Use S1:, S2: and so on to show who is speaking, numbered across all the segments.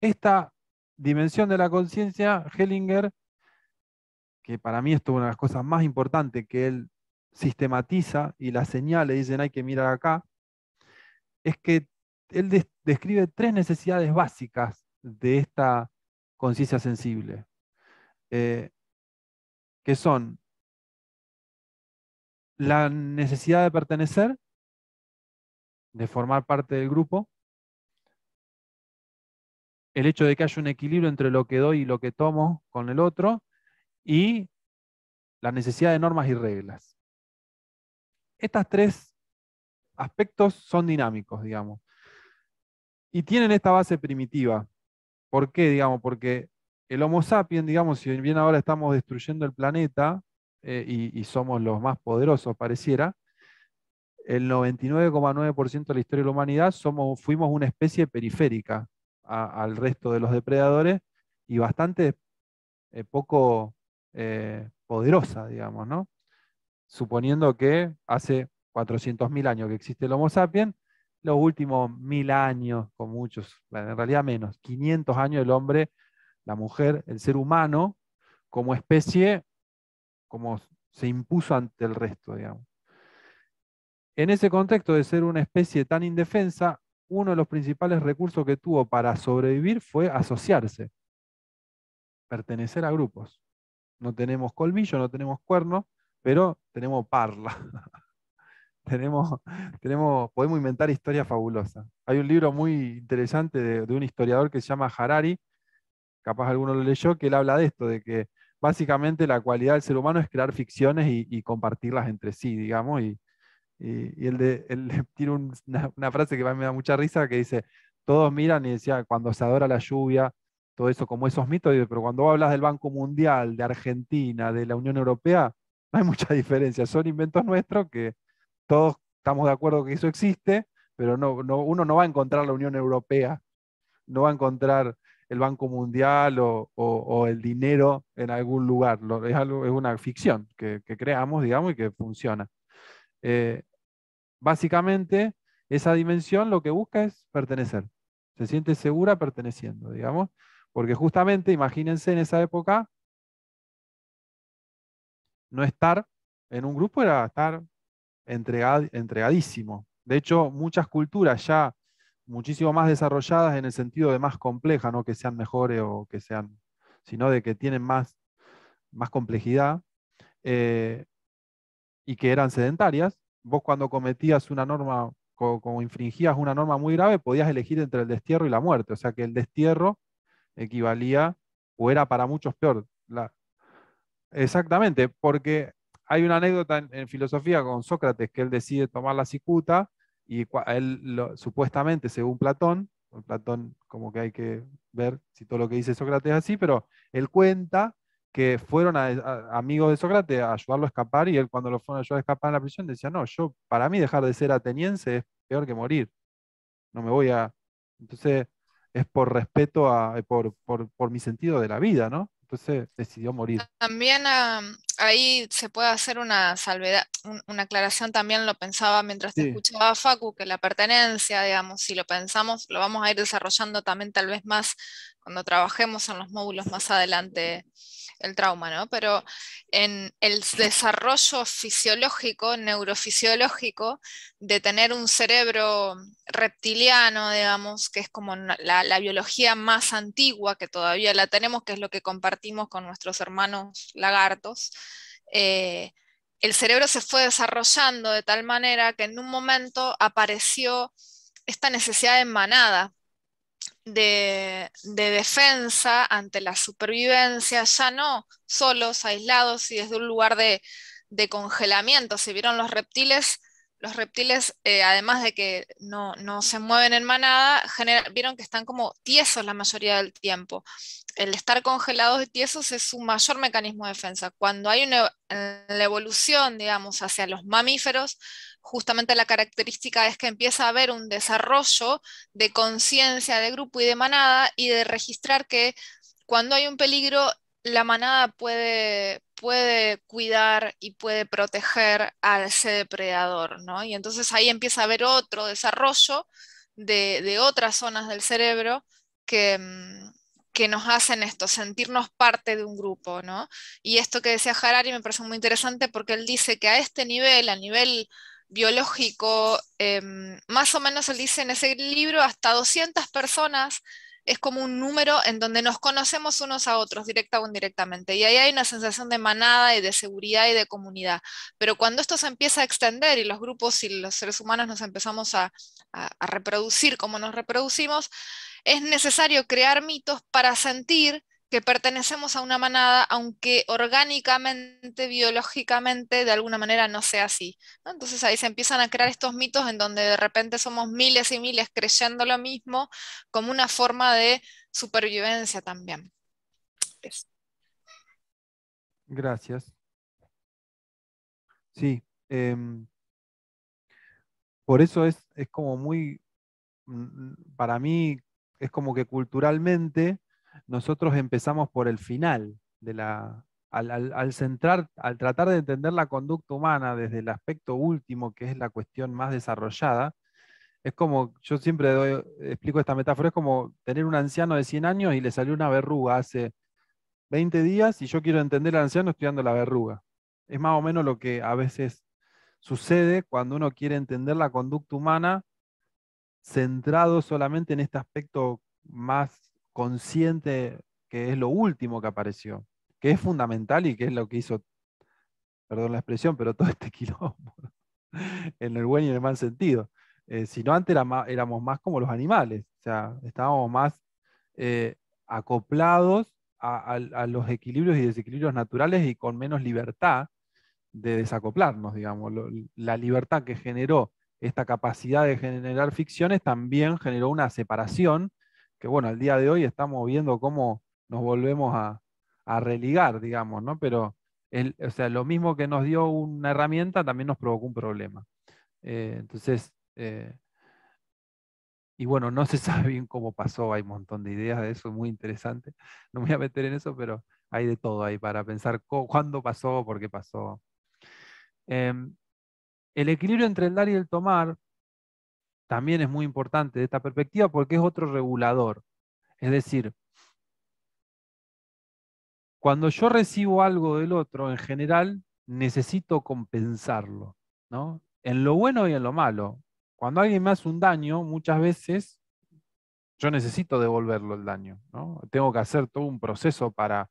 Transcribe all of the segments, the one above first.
S1: Esta dimensión de la conciencia, Hellinger, que para mí esto es una de las cosas más importantes que él sistematiza y la señala dicen hay que mirar acá, es que él describe tres necesidades básicas de esta conciencia sensible, eh, que son la necesidad de pertenecer, de formar parte del grupo, el hecho de que haya un equilibrio entre lo que doy y lo que tomo con el otro y la necesidad de normas y reglas. Estas tres aspectos son dinámicos, digamos. Y tienen esta base primitiva. ¿Por qué? Digamos, porque el Homo sapiens, digamos, si bien ahora estamos destruyendo el planeta eh, y, y, somos los más poderosos, pareciera, el 99,9% de la historia de la humanidad somos, fuimos una especie periférica al resto de los depredadores y bastante eh, poco eh, poderosa, digamos, ¿no? Suponiendo que hace 400.000 años que existe el Homo sapiens, los últimos mil años, con muchos, en realidad menos, 500 años el hombre, la mujer, el ser humano, como especie, como se impuso ante el resto, digamos. En ese contexto de ser una especie tan indefensa, uno de los principales recursos que tuvo para sobrevivir fue asociarse, pertenecer a grupos. No tenemos colmillo, no tenemos cuerno, pero tenemos parla. tenemos, tenemos, podemos inventar historias fabulosas. Hay un libro muy interesante de, un historiador que se llama Harari, capaz alguno lo leyó, que él habla de esto, de que básicamente la cualidad del ser humano es crear ficciones y, y compartirlas entre sí, digamos, y, y, él, de, él, una, frase que me da mucha risa que dice, todos miran y decía, cuando se adora la lluvia, todo eso como esos mitos, pero cuando hablas del Banco Mundial, de Argentina, de la Unión Europea, no hay mucha diferencia, son inventos nuestros que todos estamos de acuerdo que eso existe, pero no, uno no va a encontrar la Unión Europea, no va a encontrar el Banco Mundial o, el dinero en algún lugar, es, algo, es una ficción que, creamos, digamos, y que funciona. Eh, básicamente esa dimensión lo que busca es pertenecer. Se siente segura perteneciendo, digamos, porque justamente, imagínense en esa época, no estar en un grupo era estar entregadísimo. De hecho, muchas culturas ya muchísimo más desarrolladas en el sentido de más compleja, no que sean mejores o que sean, sino de que tienen más, complejidad eh, y que eran sedentarias, vos cuando cometías una norma, como, infringías una norma muy grave, podías elegir entre el destierro y la muerte. O sea que el destierro equivalía o era para muchos peor. Exactamente, porque hay una anécdota en, filosofía con Sócrates que él decide tomar la cicuta y él supuestamente, según Platón, Platón como que hay que ver si todo lo que dice Sócrates es así, pero él cuenta que fueron amigos de Sócrates a ayudarlo a escapar y él cuando lo fueron a ayudar a escapar en la prisión decía, no, yo para mí dejar de ser ateniense es peor que morir, no me voy a... Entonces es por respeto a, eh, por, por, mi sentido de la vida, ¿no? Entonces decidió morir.
S2: También ahí se puede hacer una salvedad, una aclaración, también lo pensaba mientras te escuchaba Facu, que la pertenencia, digamos, si lo pensamos, lo vamos a ir desarrollando también tal vez más cuando trabajemos en los módulos más adelante el trauma, ¿no? Pero en el desarrollo fisiológico, neurofisiológico, de tener un cerebro reptiliano, digamos, que es como la, biología más antigua que todavía la tenemos, que es lo que compartimos con nuestros hermanos lagartos, eh, el cerebro se fue desarrollando de tal manera que en un momento apareció esta necesidad de manada, de, defensa ante la supervivencia, ya no solos, aislados y desde un lugar de, congelamiento. Si vieron los reptiles, los reptiles, eh, además de que no, se mueven en manada, vieron que están como tiesos la mayoría del tiempo. El estar congelados y tiesos es su mayor mecanismo de defensa. Cuando hay una, evolución, digamos, hacia los mamíferos, justamente la característica es que empieza a haber un desarrollo de conciencia de grupo y de manada y de registrar que cuando hay un peligro, la manada puede, puede cuidar y puede proteger al ese depredador, Y entonces ahí empieza a haber otro desarrollo de, otras zonas del cerebro que, mm, que nos hacen esto, sentirnos parte de un grupo, ¿no? Y esto que decía Harari me parece muy interesante porque él dice que a este nivel, a nivel biológico, em, más o menos él dice en ese libro, hasta 200 personas es como un número en donde nos conocemos unos a otros, directa o indirectamente. Y ahí hay una sensación de manada y de seguridad y de comunidad. Pero cuando esto se empieza a extender y los grupos y los seres humanos nos empezamos a reproducir como nos reproducimos, es necesario crear mitos para sentir que pertenecemos a una manada, aunque orgánicamente, biológicamente, de alguna manera no sea así. Entonces ahí se empiezan a crear estos mitos en donde de repente somos miles y miles creyendo lo mismo como una forma de supervivencia también.
S1: Gracias. Sí. Em, por eso es, es como muy, mm, para mí, es como que culturalmente nosotros empezamos por el final de la, al, centrar, al tratar de entender la conducta humana desde el aspecto último, que es la cuestión más desarrollada, es como, yo siempre explico esta metáfora, es como tener un anciano de 100 años y le salió una verruga hace 20 días y yo quiero entender al anciano estudiando la verruga. Es más o menos lo que a veces sucede cuando uno quiere entender la conducta humana centrado solamente en este aspecto más consciente que es lo último que apareció, que es fundamental y que es lo que hizo, perdón la expresión, pero todo este quilombo, en el buen y en el mal sentido. Eh, si no, antes éramos más como los animales, o sea, estábamos más eh, acoplados a, los equilibrios y desequilibrios naturales y con menos libertad de desacoplarnos, digamos. la libertad que generó esta capacidad de generar ficciones también generó una separación que bueno, al día de hoy estamos viendo cómo nos volvemos a, religar, digamos, ¿no? Pero o sea, lo mismo que nos dio una herramienta también nos provocó un problema. Eh, entonces, eh, y bueno, no se sabe bien cómo pasó, hay un montón de ideas de eso, muy interesante. No me voy a meter en eso, pero hay de todo ahí para pensar cuándo pasó, por qué pasó. Em, el equilibrio entre el dar y el tomar también es muy importante de esta perspectiva porque es otro regulador. Es decir, cuando yo recibo algo del otro, en general, necesito compensarlo, ¿no? En lo bueno y en lo malo. Cuando alguien me hace un daño, muchas veces yo necesito devolverlo el daño, ¿no? Tengo que hacer todo un proceso para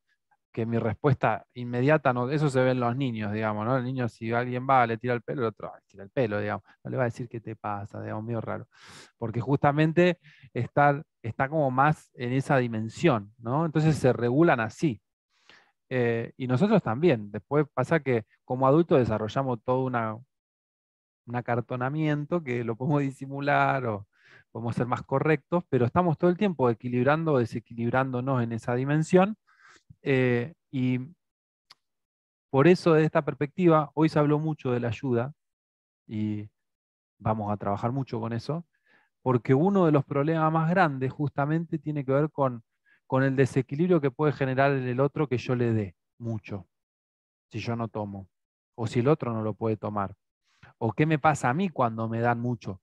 S1: que mi respuesta inmediata, no, eso se ve en los niños, digamos, ¿no? El niño, si alguien va, le tira el pelo, el otro tira el pelo, digamos, no le va a decir qué te pasa, digamos, medio raro. Porque justamente está, está como más en esa dimensión, ¿no? Entonces se regulan así. Eh, y nosotros también. Después pasa que como adultos desarrollamos todo una, un acartonamiento que lo podemos disimular o podemos ser más correctos, pero estamos todo el tiempo equilibrando o desequilibrándonos en esa dimensión eh, y por eso, desde esta perspectiva, hoy se habló mucho de la ayuda y vamos a trabajar mucho con eso, porque uno de los problemas más grandes justamente tiene que ver con, con el desequilibrio que puede generar en el otro que yo le dé mucho, si yo no tomo, o si el otro no lo puede tomar, o qué me pasa a mí cuando me dan mucho,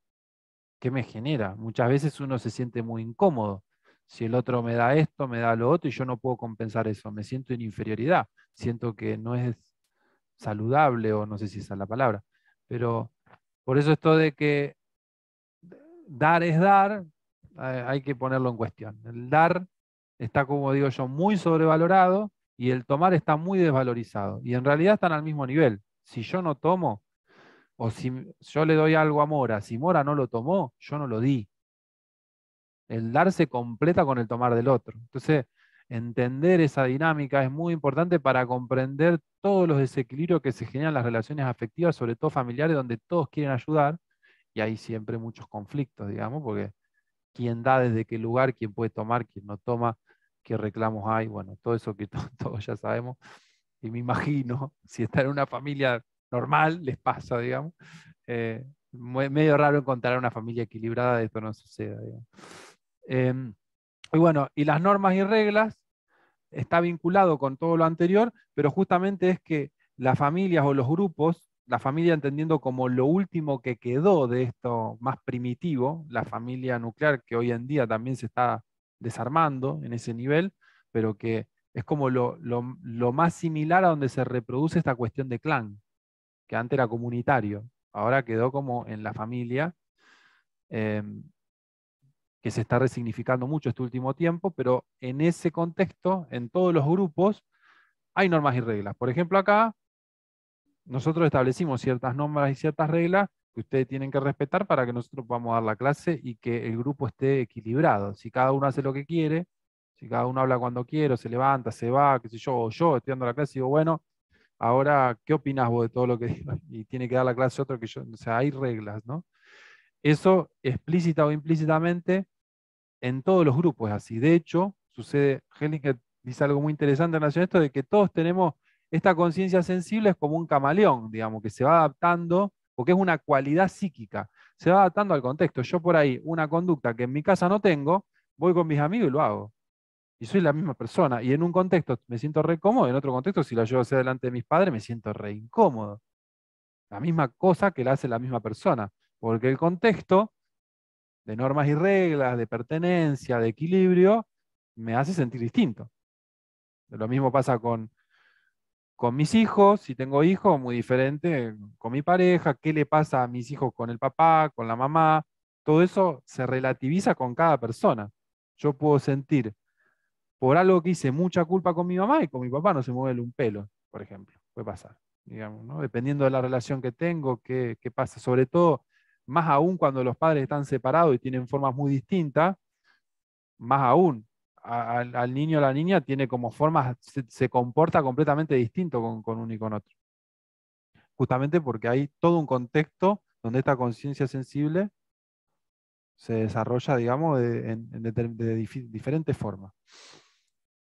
S1: qué me genera. Muchas veces uno se siente muy incómodo si el otro me da esto, me da lo otro y yo no puedo compensar eso. Me siento en inferioridad, siento que no es saludable o no sé si esa es la palabra. Pero por eso esto de que dar es dar, hay que ponerlo en cuestión. El dar está, como digo yo, muy sobrevalorado y el tomar está muy desvalorizado. Y en realidad están al mismo nivel. Si yo no tomo, o si yo le doy algo a Mora, si Mora no lo tomó, yo no lo di. El darse completa con el tomar del otro. Entonces, entender esa dinámica es muy importante para comprender todos los desequilibrios que se generan en las relaciones afectivas, sobre todo familiares, donde todos quieren ayudar y hay siempre muchos conflictos, digamos, porque quién da desde qué lugar, quién puede tomar, quién no toma, qué reclamos hay, bueno, todo eso que todos ya sabemos. Y me imagino, si estar en una familia normal, les pasa, digamos. Eh, medio raro encontrar una familia equilibrada de esto no suceda, Em, y bueno, y las normas y reglas está vinculado con todo lo anterior, pero justamente es que las familias o los grupos, la familia entendiendo como lo último que quedó de esto más primitivo, la familia nuclear que hoy en día también se está desarmando en ese nivel, pero que es como lo, más similar a donde se reproduce esta cuestión de clan, que antes era comunitario, ahora quedó como en la familia. Em, que se está resignificando mucho este último tiempo, pero en ese contexto, en todos los grupos, hay normas y reglas. Por ejemplo, acá nosotros establecimos ciertas normas y ciertas reglas que ustedes tienen que respetar para que nosotros podamos dar la clase y que el grupo esté equilibrado. Si cada uno hace lo que quiere, si cada uno habla cuando quiere, se levanta, se va, qué sé yo, o yo estoy dando la clase y digo, bueno, ahora, ¿qué opinas vos de todo lo que digo? Y tiene que dar la clase otro que yo, o sea, hay reglas, ¿no? Eso explícita o implícitamente en todos los grupos es así. De hecho, sucede, que dice algo muy interesante en relación a esto, de que todos tenemos esta conciencia sensible es como un camaleón, digamos, que se va adaptando, porque es una cualidad psíquica, se va adaptando al contexto. Yo por ahí, una conducta que en mi casa no tengo, voy con mis amigos y lo hago. Y soy la misma persona. Y en un contexto me siento re cómodo, en otro contexto, si la llevo hacia delante de mis padres, me siento re incómodo. La misma cosa que la hace la misma persona, porque el contexto de normas y reglas, de pertenencia, de equilibrio, me hace sentir distinto. Lo mismo pasa con, con mis hijos, si tengo hijos, muy diferente con mi pareja, qué le pasa a mis hijos con el papá, con la mamá, todo eso se relativiza con cada persona. Yo puedo sentir por algo que hice mucha culpa con mi mamá y con mi papá no se mueve un pelo, por ejemplo, puede pasar, digamos, ¿no? dependiendo de la relación que tengo, qué, qué pasa, sobre todo más aún cuando los padres están separados y tienen formas muy distintas, más aún, al, niño o la niña tiene como formas, se, comporta completamente distinto con, uno y con otro. Justamente porque hay todo un contexto donde esta conciencia sensible se desarrolla, digamos, de, diferentes formas.